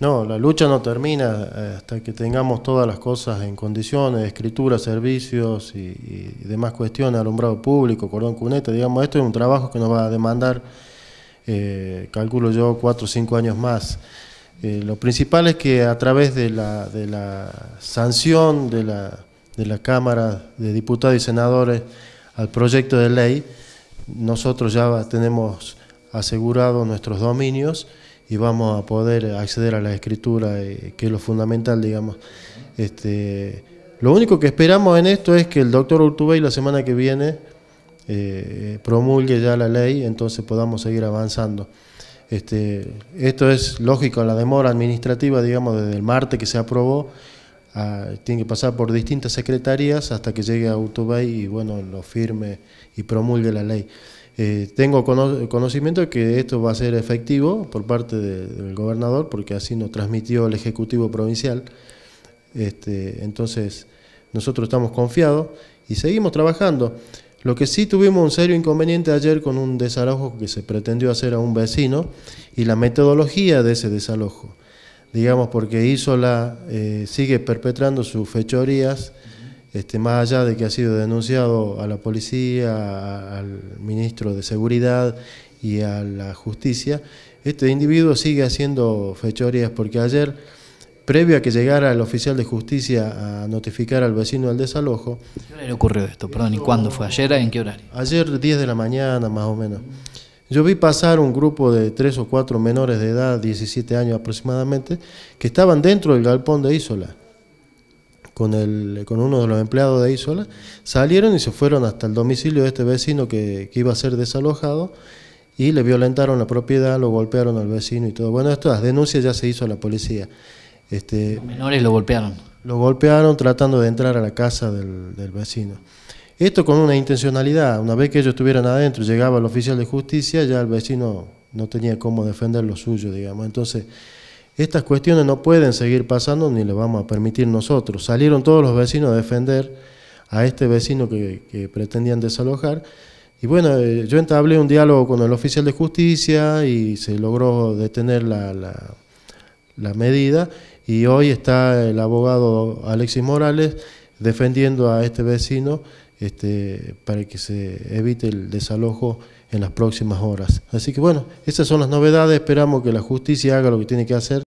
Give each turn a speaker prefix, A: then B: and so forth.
A: No, la lucha no termina eh, hasta que tengamos todas las cosas en condiciones, escritura, servicios y, demás cuestiones, alumbrado público, cordón cuneta, digamos, esto es un trabajo que nos va a demandar, eh, calculo yo, cuatro o cinco años más. Eh, lo principal es que a través de la, sanción de la, de la Cámara de Diputados y Senadores al proyecto de ley, nosotros ya tenemos asegurados nuestros dominios, y vamos a poder acceder a la escritura, eh, que es lo fundamental, digamos. Este, lo único que esperamos en esto es que el doctor Urtubey la semana que viene eh, promulgue ya la ley, entonces podamos seguir avanzando. Este, esto es lógico, la demora administrativa, digamos, desde el martes que se aprobó, tiene que pasar por distintas secretarías hasta que llegue a Urtubey y, bueno, lo firme y promulgue la ley. Eh, tengo conocimiento de que esto va a ser efectivo por parte del gobernador, porque así nos transmitió el Ejecutivo Provincial. Este, entonces, nosotros estamos confiados y seguimos trabajando. Lo que sí tuvimos un serio inconveniente ayer con un desalojo que se pretendió hacer a un vecino y la metodología de ese desalojo, digamos, porque hizo eh, sigue perpetrando sus fechorías este, más allá de que ha sido denunciado a la policía, al ministro de Seguridad y a la justicia, este individuo sigue haciendo fechorías porque ayer, previo a que llegara el oficial de justicia a notificar al vecino del desalojo... ¿Qué le ocurrió esto? Perdón, ¿y cuándo fue? ¿Ayer en qué horario? Ayer 10 de la mañana más o menos. Yo vi pasar un grupo de tres o cuatro menores de edad, 17 años aproximadamente, que estaban dentro del galpón de Isola con, el, con uno de los empleados de Isola, salieron y se fueron hasta el domicilio de este vecino que, iba a ser desalojado y le violentaron la propiedad, lo golpearon al vecino y todo. Bueno, estas denuncias ya se hizo a la policía. Este, los menores lo golpearon. Lo golpearon tratando de entrar a la casa del, del vecino. Esto con una intencionalidad. Una vez que ellos estuvieran adentro, llegaba el oficial de justicia, ya el vecino no tenía cómo defender lo suyo, digamos. Entonces, estas cuestiones no pueden seguir pasando ni le vamos a permitir nosotros. Salieron todos los vecinos a defender a este vecino que, pretendían desalojar. Y bueno, eh, yo entablé un diálogo con el oficial de justicia y se logró detener la, la, medida. Y hoy está el abogado Alexis Morales defendiendo a este vecino este, para que se evite el desalojo en las próximas horas. Así que bueno, esas son las novedades, esperamos que la justicia haga lo que tiene que hacer.